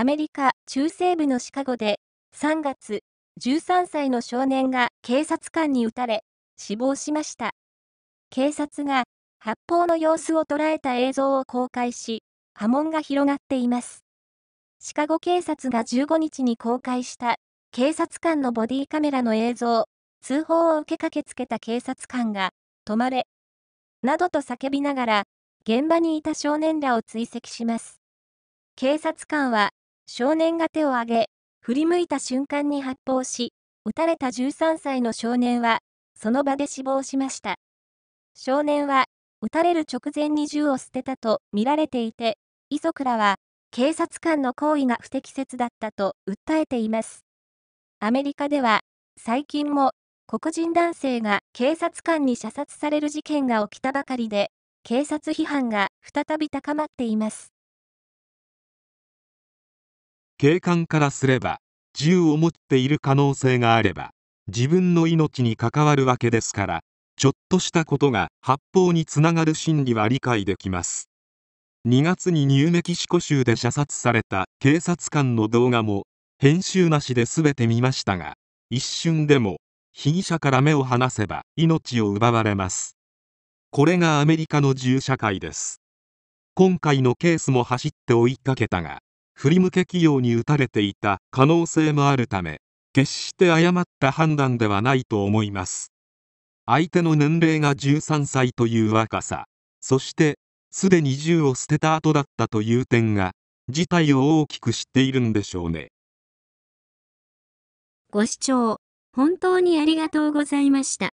アメリカ中西部のシカゴで3月13歳の少年が警察官に撃たれ死亡しました。警察が発砲の様子を捉えた映像を公開し波紋が広がっています。シカゴ警察が15日に公開した警察官のボディカメラの映像、通報を受け駆けつけた警察官が止まれなどと叫びながら現場にいた少年らを追跡します。警察官は少年が手を挙げ、振り向いた瞬間に発砲し、撃たれた13歳の少年は、その場で死亡しました。少年は、撃たれる直前に銃を捨てたと見られていて、遺族らは、警察官の行為が不適切だったと訴えています。アメリカでは、最近も、黒人男性が警察官に射殺される事件が起きたばかりで、警察批判が再び高まっています。警官からすれば銃を持っている可能性があれば自分の命に関わるわけですからちょっとしたことが発砲につながる心理は理解できます2月にニューメキシコ州で射殺された警察官の動画も編集なしで全て見ましたが一瞬でも被疑者から目を離せば命を奪われますこれがアメリカの銃社会です今回のケースも走って追いかけたが振向企業に打たれていた可能性もあるため決して誤った判断ではないと思います相手の年齢が13歳という若さそしてすでに銃を捨てた後だったという点が事態を大きく知っているんでしょうねご視聴本当にありがとうございました